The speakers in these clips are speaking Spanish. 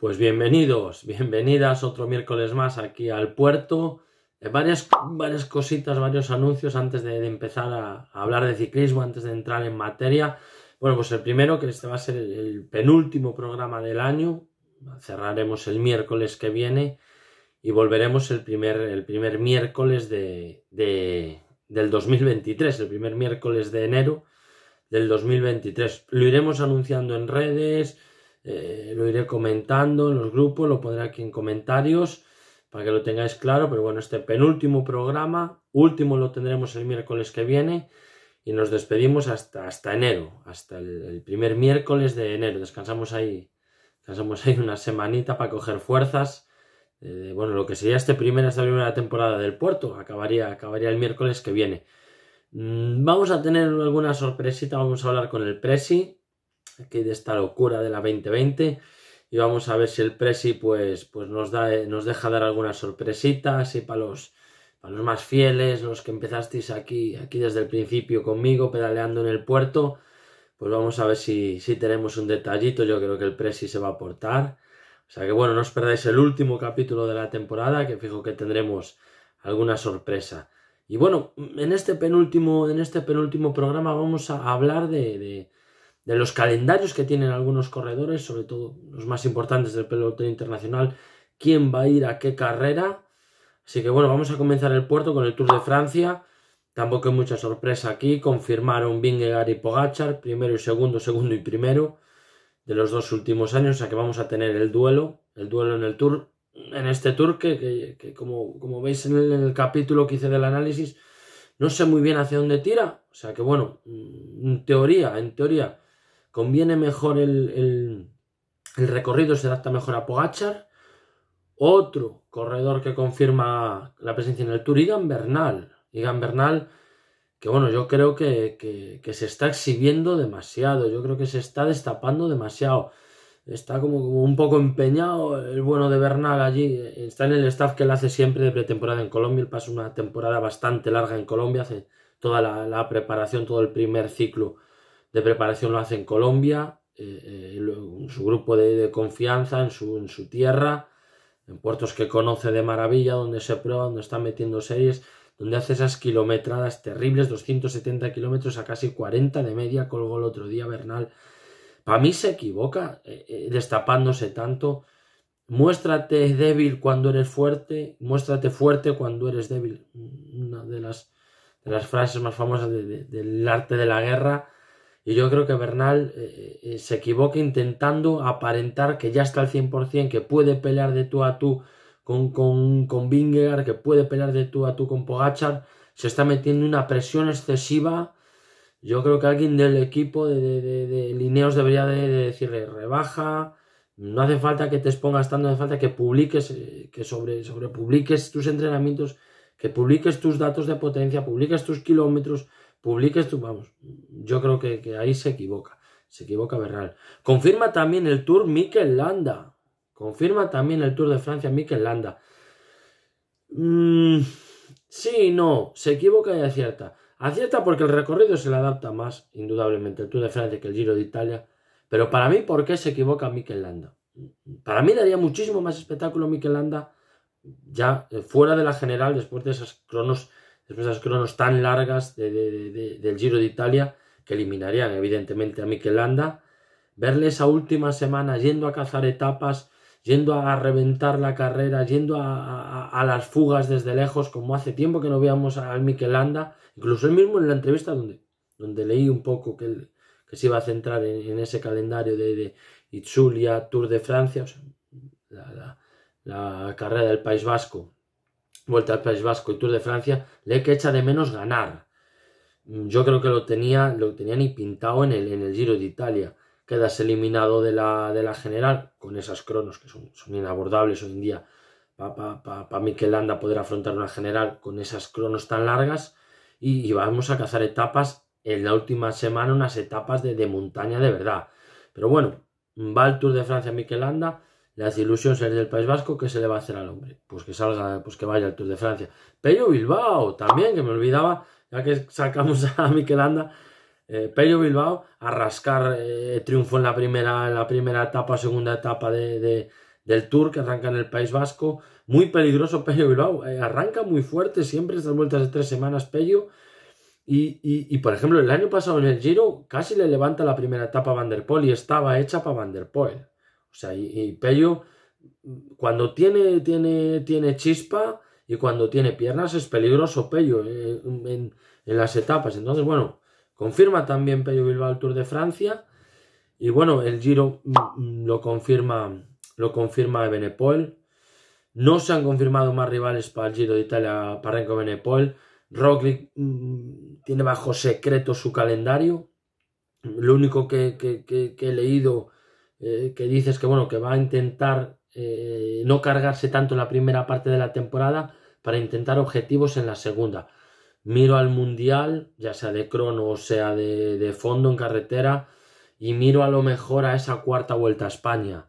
Pues bienvenidos, bienvenidas otro miércoles más aquí al puerto. Eh, varias, varias, cositas, varios anuncios antes de, empezar a, hablar de ciclismo, antes de entrar en materia. Bueno, pues el primero, que este va a ser el, penúltimo programa del año. Cerraremos el miércoles que viene y volveremos el primer, el primer miércoles de, del 2023, el primer miércoles de enero del 2023. Lo iremos anunciando en redes eh, lo iré comentando en los grupos, lo pondré aquí en comentarios para que lo tengáis claro, pero bueno, este penúltimo programa, último lo tendremos el miércoles que viene y nos despedimos hasta, hasta enero, hasta el, primer miércoles de enero, descansamos ahí, descansamos ahí una semanita para coger fuerzas, eh, bueno, lo que sería este primer, esta primera temporada del puerto, acabaría, acabaría el miércoles que viene. Mm, vamos a tener alguna sorpresita, vamos a hablar con el Presi, aquí de esta locura de la 2020 y vamos a ver si el Presi pues, pues nos, deja dar algunas sorpresitas y para los, para los más fieles, los que empezasteis aquí, aquí desde el principio conmigo pedaleando en el puerto, pues vamos a ver si, si tenemos un detallito, yo creo que el Presi se va a aportar. O sea que bueno, no os perdáis el último capítulo de la temporada, que fijo que tendremos alguna sorpresa. Y bueno, en este penúltimo, en este penúltimo programa vamos a hablar de de los calendarios que tienen algunos corredores, sobre todo los más importantes del pelotón internacional, quién va a ir a qué carrera. Así que bueno, vamos a comenzar el puerto con el Tour de Francia. Tampoco hay mucha sorpresa aquí. Confirmaron Vingegaard y Pogachar, primero y segundo, segundo y primero de los dos últimos años. O sea que vamos a tener el duelo, el duelo en el Tour, en este Tour que, como, como, veis en el, en el capítulo que hice del análisis, no sé muy bien hacia dónde tira. O sea que bueno, mm, en teoría, en teoría, ¿Conviene mejor el, recorrido? ¿Se adapta mejor a Pogachar? Otro corredor que confirma la presencia en el Tour, Igan Bernal. Igan Bernal, que bueno, yo creo que, que, se está exhibiendo demasiado, yo creo que se está destapando demasiado. Está como, un poco empeñado el bueno de Bernal allí, está en el staff que él hace siempre de pretemporada en Colombia, él pasa una temporada bastante larga en Colombia, hace toda la preparación, todo el primer ciclo de preparación lo hace en Colombia, eh, eh, su grupo de, confianza en su, en su, tierra, en puertos que conoce de maravilla, donde se prueba, donde está metiendo series, donde hace esas kilometradas terribles, 270 kilómetros a casi 40 de media, colgó el otro día Bernal. Para mí se equivoca eh, destapándose tanto. Muéstrate débil cuando eres fuerte, muéstrate fuerte cuando eres débil. Una de las, de las frases más famosas del arte de la guerra y yo creo que Bernal eh, eh, se equivoca intentando aparentar que ya está al 100%, que puede pelear de tú a tú con, con, que puede pelear de tú a tú con Pogachar. Se está metiendo una presión excesiva. Yo creo que alguien del equipo de, de, Lineos debería de, decirle rebaja. No hace falta que te expongas tanto, no hace falta que publiques, eh, que sobre, sobre publiques tus entrenamientos, que publiques tus datos de potencia, publiques tus kilómetros, publiques tú, vamos, yo creo que, ahí se equivoca, se equivoca Berral. Confirma también el Tour Miquel Landa, confirma también el Tour de Francia Mikel Landa. Mm, sí, no, se equivoca y acierta. Acierta porque el recorrido se le adapta más, indudablemente, el Tour de Francia que el Giro de Italia. Pero para mí, ¿por qué se equivoca Miquel Landa? Para mí daría muchísimo más espectáculo Miquel Landa ya eh, fuera de la general después de esas cronos después de cronos tan largas del Giro de Italia, que eliminarían evidentemente a Mikel Landa, verle esa última semana yendo a cazar etapas, yendo a reventar la carrera, yendo a, las fugas desde lejos, como hace tiempo que no veíamos a Mikel incluso él mismo en la entrevista donde, leí un poco que, se iba a centrar en, ese calendario de, Itzulia, Tour de Francia, la carrera del País Vasco, Vuelta al País Vasco y Tour de Francia, le que echa de menos ganar. Mm, yo creo que lo tenía, lo tenía ni pintado en el, en el Giro de Italia. Quedas eliminado de la, de la general con esas cronos que son, inabordables hoy en día para pa, poder afrontar una general con esas cronos tan largas. Y, vamos a cazar etapas en la última semana, unas etapas de, de montaña de verdad. Pero bueno, va el Tour de Francia Miquelanda le hace ilusión salir del País Vasco, que se le va a hacer al hombre? Pues que salga, pues que vaya al Tour de Francia. Pello Bilbao, también, que me olvidaba, ya que sacamos a Miquelanda, eh, Pello Bilbao a rascar eh, triunfo en la primera, en la primera etapa, segunda etapa del Tour que arranca en el País Vasco. Muy peligroso Pello Bilbao, eh, arranca muy fuerte siempre estas vueltas de tres semanas Pello. Y, y, por ejemplo, el año pasado en el Giro casi le levanta la primera etapa a Van der Poel y estaba hecha para Van der Poel. O sea, y, Pello cuando tiene, tiene, tiene chispa y cuando tiene piernas es peligroso Pello eh, en, las etapas. Entonces, bueno, confirma también Pello Bilbao el Tour de Francia. Y bueno, el Giro mm, mm, lo confirma, lo confirma Benepol. No se han confirmado más rivales para el Giro de Italia para Renko Benepol. Roglic mm, tiene bajo secreto su calendario. Lo único que he leído eh, que dices que bueno, que va a intentar eh, no cargarse tanto en la primera parte de la temporada para intentar objetivos en la segunda. Miro al mundial, ya sea de crono o sea de, fondo en carretera, y miro a lo mejor a esa cuarta vuelta a España.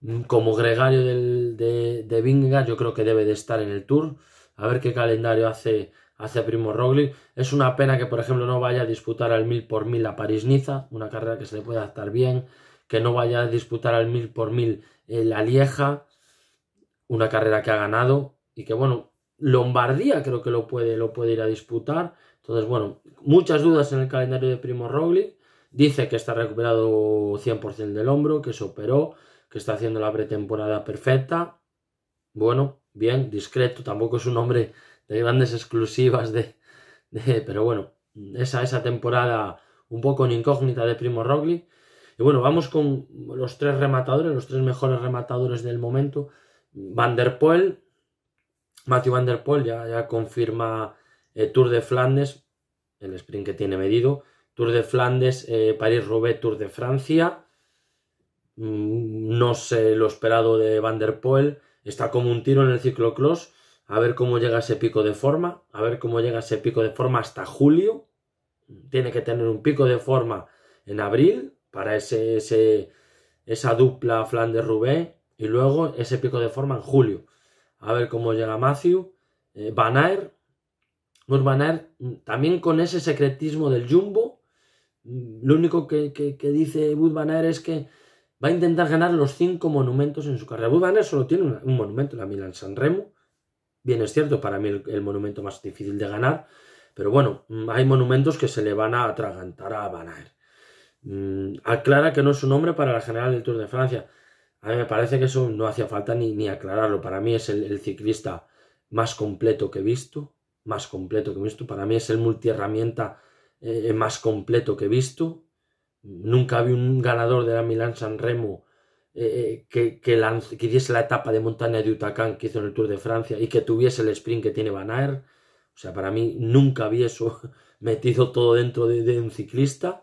Mm, como gregario del, de, de Vinga, yo creo que debe de estar en el Tour. A ver qué calendario hace, hace Primo Roglic. Es una pena que, por ejemplo, no vaya a disputar al mil por mil a París-Niza, una carrera que se le puede adaptar bien que no vaya a disputar al mil por mil eh, la Lieja, una carrera que ha ganado y que bueno, Lombardía creo que lo puede, lo puede ir a disputar. Entonces, bueno, muchas dudas en el calendario de Primo Roglic. Dice que está recuperado 100% del hombro, que se operó, que está haciendo la pretemporada perfecta. Bueno, bien, discreto, tampoco es un hombre de grandes exclusivas de, pero bueno, esa, esa temporada un poco en incógnita de Primo Roglic y bueno, vamos con los tres rematadores, los tres mejores rematadores del momento. Van der Poel, Matthew Van der Poel ya, confirma eh, Tour de Flandes, el sprint que tiene medido. Tour de Flandes, eh, París-Roubaix, Tour de Francia. Mm, no sé lo esperado de Van der Poel. Está como un tiro en el ciclo close. A ver cómo llega ese pico de forma. A ver cómo llega ese pico de forma hasta julio. Tiene que tener un pico de forma en abril para ese, esa dupla Flandes-Rubé y luego ese pico de forma en julio. A ver cómo llega Matthew. Eh, van Aert, mm, también con ese secretismo del Jumbo. Mm, lo único que, dice Bud Van es que va a intentar ganar los cinco monumentos en su carrera. Bud Van solo tiene un, monumento, la Milan San Remo. Bien es cierto, para mí el, el, monumento más difícil de ganar. Pero bueno, mm, hay monumentos que se le van a atragantar a Van Aert. Mm, aclara que no es un hombre para la general del Tour de Francia. A mí me parece que eso no hacía falta ni, ni aclararlo. Para mí es el, ciclista más completo que he visto, más completo que he visto. Para mí es el multiherramienta eh, más completo que he visto. Nunca vi un ganador de la Milán San Remo eh, eh, que, que, la etapa de montaña de Utacán que hizo en el Tour de Francia y que tuviese el sprint que tiene Van Aert. O sea, para mí nunca vi eso metido todo dentro de un ciclista.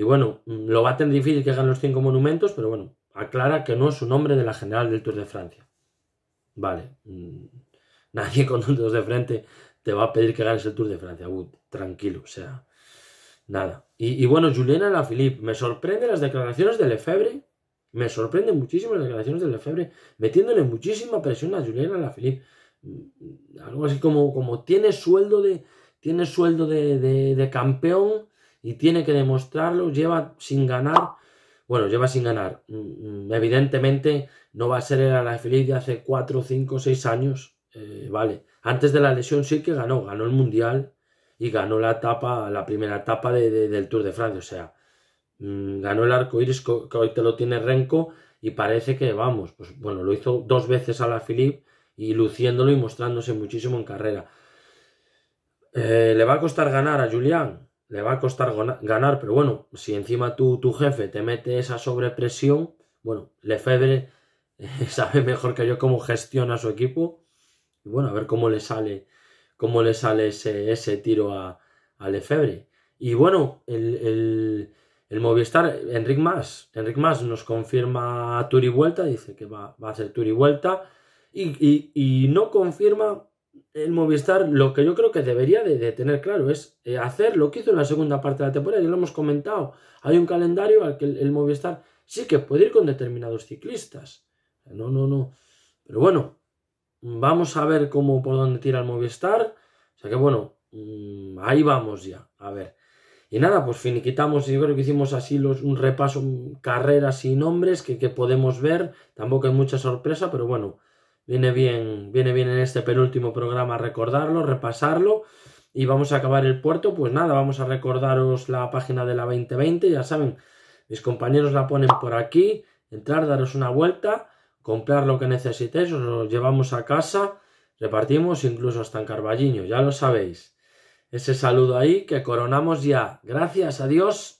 Y bueno, mm, lo va a tener difícil que hagan los cinco monumentos, pero bueno, aclara que no es su nombre de la general del Tour de Francia. Vale, mm, nadie con dos de frente te va a pedir que ganes el Tour de Francia. tranquilo, o sea, nada. Y, bueno, Juliana Lafilippe, me sorprende las declaraciones de Lefebvre. Me sorprende muchísimo las declaraciones de Lefebvre, metiéndole muchísima presión a Juliana Lafilippe. Mm, algo así como, como tiene sueldo de, tiene sueldo de campeón y tiene que demostrarlo, lleva sin ganar, bueno, lleva sin ganar, mm, evidentemente no va a ser el Alaphilippe de hace 4, 5, 6 años, eh, vale, antes de la lesión sí que ganó, ganó el Mundial y ganó la etapa, la primera etapa del Tour de Francia, o sea, mm, ganó el arco iris que hoy te lo tiene Renco. y parece que vamos, pues bueno, lo hizo dos veces a la filip y luciéndolo y mostrándose muchísimo en carrera. Eh, le va a costar ganar a Julián, le va a costar ganar, pero bueno, si encima tú, tu jefe te mete esa sobrepresión, bueno, Lefebvre eh, sabe mejor que yo cómo gestiona su equipo y bueno, a ver cómo le sale, cómo le sale ese, tiro a, a Lefebvre. Y bueno, el, Movistar, Enric Mas, Enric Mas nos confirma a Tour y Vuelta, dice que va, va a hacer Tour y Vuelta y no confirma el Movistar lo que yo creo que debería de, tener claro es eh, hacer lo que hizo en la segunda parte de la temporada, ya lo hemos comentado, hay un calendario al que el, Movistar sí que puede ir con determinados ciclistas. No, no, no. Pero bueno, vamos a ver cómo por dónde tira el Movistar. O sea que bueno, mm, ahí vamos ya. A ver. Y nada, pues finiquitamos, yo creo que hicimos así los, un repaso, mm, carreras y nombres que, que podemos ver. Tampoco hay mucha sorpresa, pero bueno, Viene bien, viene bien en este penúltimo programa recordarlo, repasarlo. Y vamos a acabar el puerto, pues nada, vamos a recordaros la página de la 2020, ya saben, mis compañeros la ponen por aquí, entrar, daros una vuelta, comprar lo que necesitéis, os lo llevamos a casa, repartimos incluso hasta en Carballiño, ya lo sabéis. Ese saludo ahí que coronamos ya. Gracias a Dios